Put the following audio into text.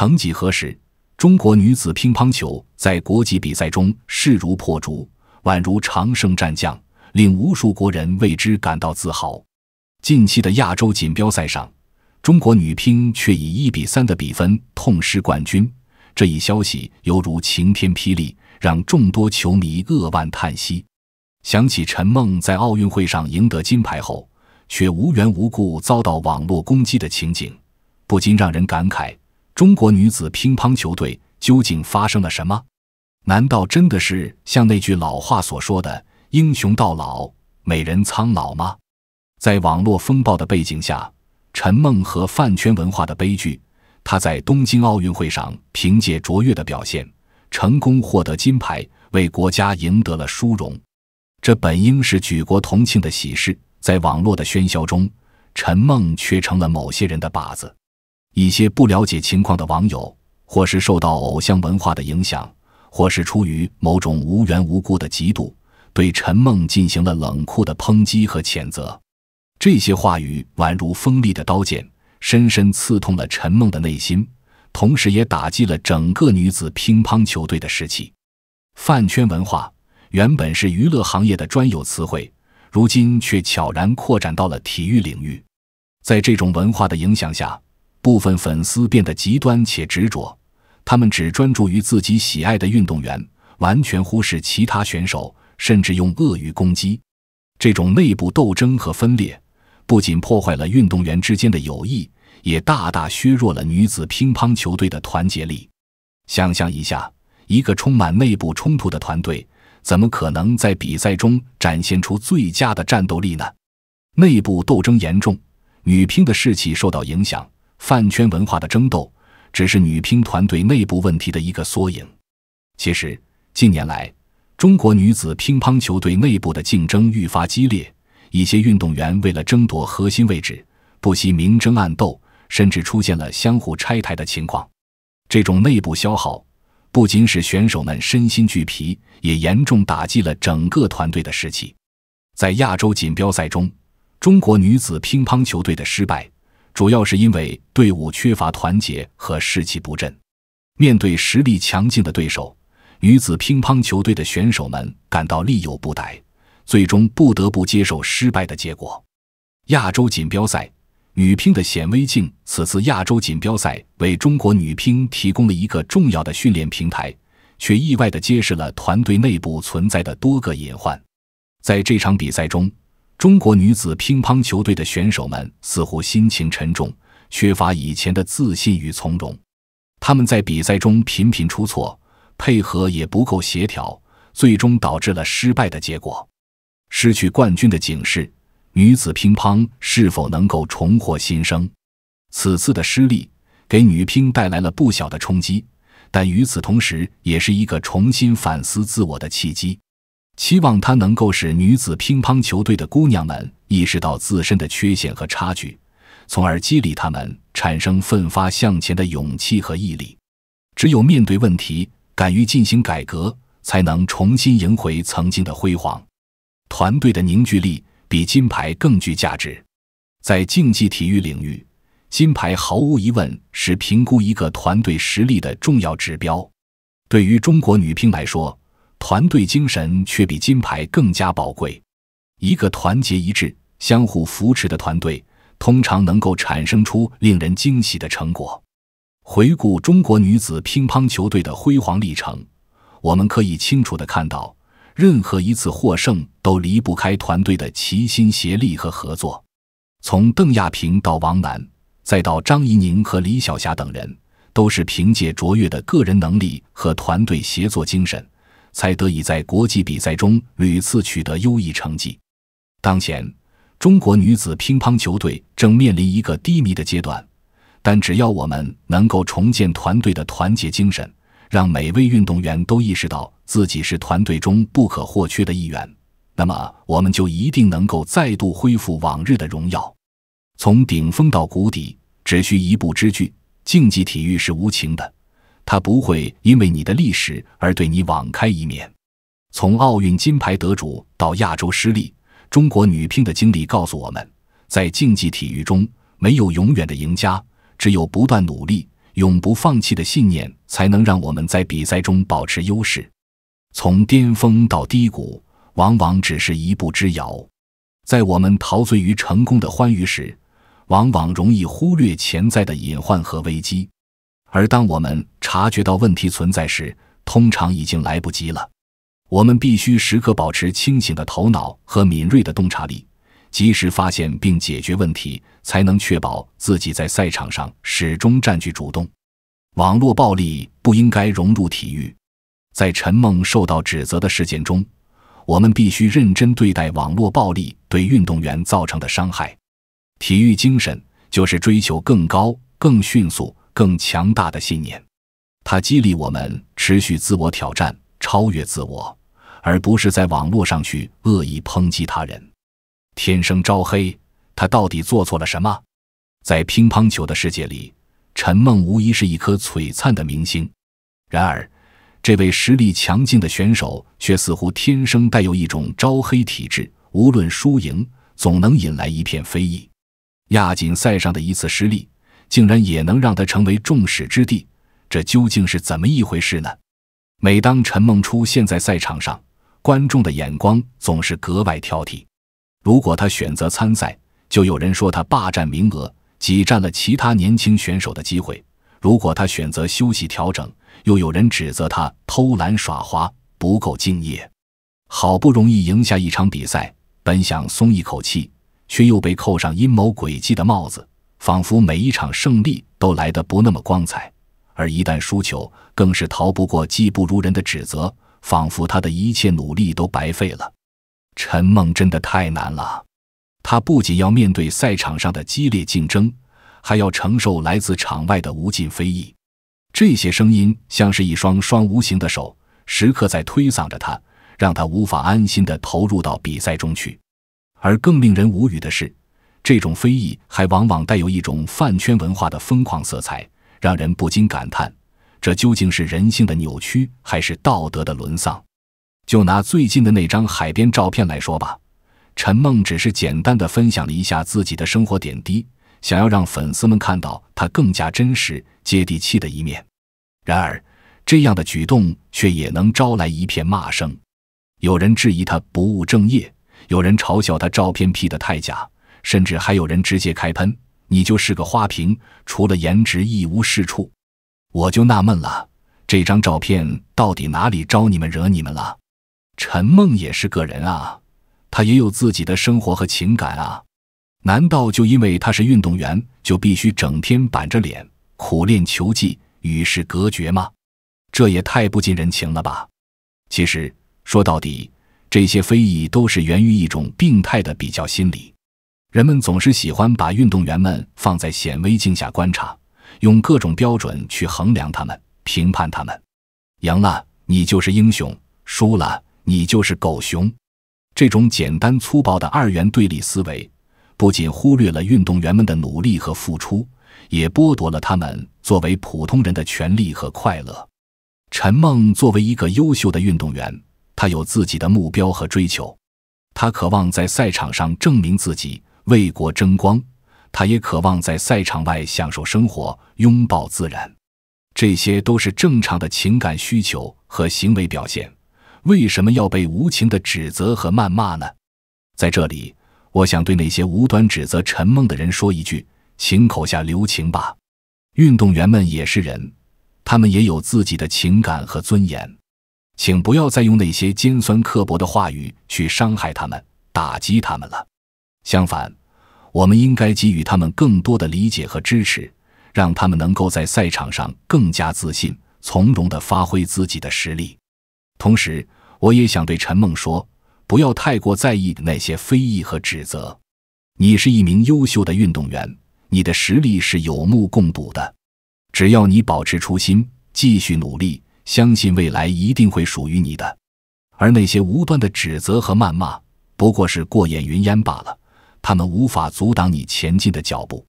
曾几何时，中国女子乒乓球在国际比赛中势如破竹，宛如长胜战将，令无数国人为之感到自豪。近期的亚洲锦标赛上，中国女乒却以一比三的比分痛失冠军，这一消息犹如晴天霹雳，让众多球迷扼腕叹息。想起陈梦在奥运会上赢得金牌后，却无缘无故遭到网络攻击的情景，不禁让人感慨。中国女子乒乓球队究竟发生了什么？难道真的是像那句老话所说的“英雄到老，美人苍老”吗？在网络风暴的背景下，陈梦和饭圈文化的悲剧。她在东京奥运会上凭借卓越的表现，成功获得金牌，为国家赢得了殊荣。这本应是举国同庆的喜事，在网络的喧嚣中，陈梦却成了某些人的靶子。一些不了解情况的网友，或是受到偶像文化的影响，或是出于某种无缘无故的嫉妒，对陈梦进行了冷酷的抨击和谴责。这些话语宛如锋利的刀剑，深深刺痛了陈梦的内心，同时也打击了整个女子乒乓球队的士气。饭圈文化原本是娱乐行业的专有词汇，如今却悄然扩展到了体育领域。在这种文化的影响下，部分粉丝变得极端且执着，他们只专注于自己喜爱的运动员，完全忽视其他选手，甚至用恶语攻击。这种内部斗争和分裂不仅破坏了运动员之间的友谊，也大大削弱了女子乒乓球队的团结力。想象一下，一个充满内部冲突的团队，怎么可能在比赛中展现出最佳的战斗力呢？内部斗争严重，女乒的士气受到影响。饭圈文化的争斗只是女乒团队内部问题的一个缩影。其实，近年来中国女子乒乓球队内部的竞争愈发激烈，一些运动员为了争夺核心位置，不惜明争暗斗，甚至出现了相互拆台的情况。这种内部消耗不仅使选手们身心俱疲，也严重打击了整个团队的士气。在亚洲锦标赛中，中国女子乒乓球队的失败。主要是因为队伍缺乏团结和士气不振，面对实力强劲的对手，女子乒乓球队的选手们感到力有不逮，最终不得不接受失败的结果。亚洲锦标赛女乒的显微镜，此次亚洲锦标赛为中国女乒提供了一个重要的训练平台，却意外的揭示了团队内部存在的多个隐患。在这场比赛中。中国女子乒乓球队的选手们似乎心情沉重，缺乏以前的自信与从容。他们在比赛中频频出错，配合也不够协调，最终导致了失败的结果。失去冠军的警示，女子乒乓是否能够重获新生？此次的失利给女乒带来了不小的冲击，但与此同时，也是一个重新反思自我的契机。期望她能够使女子乒乓球队的姑娘们意识到自身的缺陷和差距，从而激励她们产生奋发向前的勇气和毅力。只有面对问题，敢于进行改革，才能重新赢回曾经的辉煌。团队的凝聚力比金牌更具价值。在竞技体育领域，金牌毫无疑问是评估一个团队实力的重要指标。对于中国女乒来说，团队精神却比金牌更加宝贵。一个团结一致、相互扶持的团队，通常能够产生出令人惊喜的成果。回顾中国女子乒乓球队的辉煌历程，我们可以清楚的看到，任何一次获胜都离不开团队的齐心协力和合作。从邓亚萍到王楠，再到张怡宁和李晓霞等人，都是凭借卓越的个人能力和团队协作精神。才得以在国际比赛中屡次取得优异成绩。当前，中国女子乒乓球队正面临一个低迷的阶段，但只要我们能够重建团队的团结精神，让每位运动员都意识到自己是团队中不可或缺的一员，那么我们就一定能够再度恢复往日的荣耀。从顶峰到谷底，只需一步之距。竞技体育是无情的。他不会因为你的历史而对你网开一面。从奥运金牌得主到亚洲失利，中国女乒的经历告诉我们，在竞技体育中没有永远的赢家，只有不断努力、永不放弃的信念，才能让我们在比赛中保持优势。从巅峰到低谷，往往只是一步之遥。在我们陶醉于成功的欢愉时，往往容易忽略潜在的隐患和危机。而当我们察觉到问题存在时，通常已经来不及了。我们必须时刻保持清醒的头脑和敏锐的洞察力，及时发现并解决问题，才能确保自己在赛场上始终占据主动。网络暴力不应该融入体育。在陈梦受到指责的事件中，我们必须认真对待网络暴力对运动员造成的伤害。体育精神就是追求更高、更迅速。更强大的信念，它激励我们持续自我挑战、超越自我，而不是在网络上去恶意抨击他人。天生招黑，他到底做错了什么？在乒乓球的世界里，陈梦无疑是一颗璀璨的明星。然而，这位实力强劲的选手却似乎天生带有一种招黑体质，无论输赢，总能引来一片非议。亚锦赛上的一次失利。竟然也能让他成为众矢之的，这究竟是怎么一回事呢？每当陈梦出现在赛场上，观众的眼光总是格外挑剔。如果他选择参赛，就有人说他霸占名额，挤占了其他年轻选手的机会；如果他选择休息调整，又有人指责他偷懒耍滑，不够敬业。好不容易赢下一场比赛，本想松一口气，却又被扣上阴谋诡计的帽子。仿佛每一场胜利都来得不那么光彩，而一旦输球，更是逃不过技不如人的指责。仿佛他的一切努力都白费了。陈梦真的太难了，他不仅要面对赛场上的激烈竞争，还要承受来自场外的无尽非议。这些声音像是一双双无形的手，时刻在推搡着他，让他无法安心的投入到比赛中去。而更令人无语的是。这种非议还往往带有一种饭圈文化的疯狂色彩，让人不禁感叹：这究竟是人性的扭曲，还是道德的沦丧？就拿最近的那张海边照片来说吧，陈梦只是简单的分享了一下自己的生活点滴，想要让粉丝们看到她更加真实、接地气的一面。然而，这样的举动却也能招来一片骂声。有人质疑她不务正业，有人嘲笑她照片 P 的太假。甚至还有人直接开喷，你就是个花瓶，除了颜值一无是处。我就纳闷了，这张照片到底哪里招你们惹你们了？陈梦也是个人啊，她也有自己的生活和情感啊。难道就因为她是运动员，就必须整天板着脸苦练球技，与世隔绝吗？这也太不近人情了吧！其实说到底，这些非议都是源于一种病态的比较心理。人们总是喜欢把运动员们放在显微镜下观察，用各种标准去衡量他们、评判他们。赢了，你就是英雄；输了，你就是狗熊。这种简单粗暴的二元对立思维，不仅忽略了运动员们的努力和付出，也剥夺了他们作为普通人的权利和快乐。陈梦作为一个优秀的运动员，他有自己的目标和追求，他渴望在赛场上证明自己。为国争光，他也渴望在赛场外享受生活，拥抱自然，这些都是正常的情感需求和行为表现。为什么要被无情的指责和谩骂呢？在这里，我想对那些无端指责陈梦的人说一句，请口下留情吧。运动员们也是人，他们也有自己的情感和尊严，请不要再用那些尖酸刻薄的话语去伤害他们、打击他们了。相反。我们应该给予他们更多的理解和支持，让他们能够在赛场上更加自信、从容的发挥自己的实力。同时，我也想对陈梦说，不要太过在意那些非议和指责。你是一名优秀的运动员，你的实力是有目共睹的。只要你保持初心，继续努力，相信未来一定会属于你的。而那些无端的指责和谩骂，不过是过眼云烟罢了。他们无法阻挡你前进的脚步。